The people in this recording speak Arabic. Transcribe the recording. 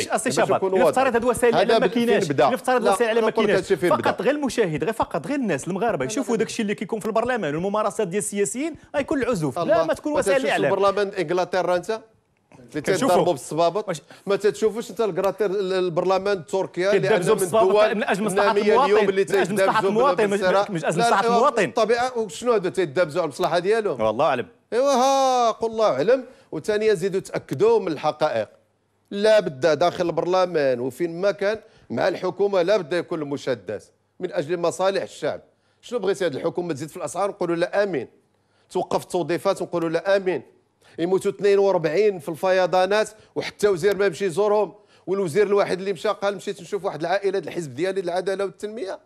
شيء اصي نفترض هذه وسائل الاعلام ما نفترض وسائل الاعلام ما كايناش فقط غير المشاهد غير فقط غير الناس المغاربه يشوفوا داك الشيء اللي كيكون في البرلمان والممارسات ديال السياسيين غيكون العزوف لا ما تكون وسائل الاعلام البرلمان انجلترا انت اللي تضربوا بالصبابط ما تتشوفوش انت الكراتير البرلمان تركيا اللي عندنا من الدول من اجل مصلحه اليوم من اللي تيدابزوا المواطن من اجل مصلحه المواطن الطبيعه وشنو هذا تيدابزوا على المصلحه ديالهم والله اعلم ايوا ها قل الله اعلم وثانيا زيدوا تاكدوا من الحقائق لا بد داخل البرلمان وفين ما كان مع الحكومه لا بد يكون المشدس من اجل مصالح الشعب شنو بغيتي هذه الحكومه تزيد في الاسعار نقولوا لا امين توقف التوظيفات نقولوا لا امين يموتوا 42 في الفيضانات وحتى وزير ما يمشي يزورهم والوزير الواحد اللي مشى قال مشيت نشوف واحد العائله الحزب ديالي العداله والتنميه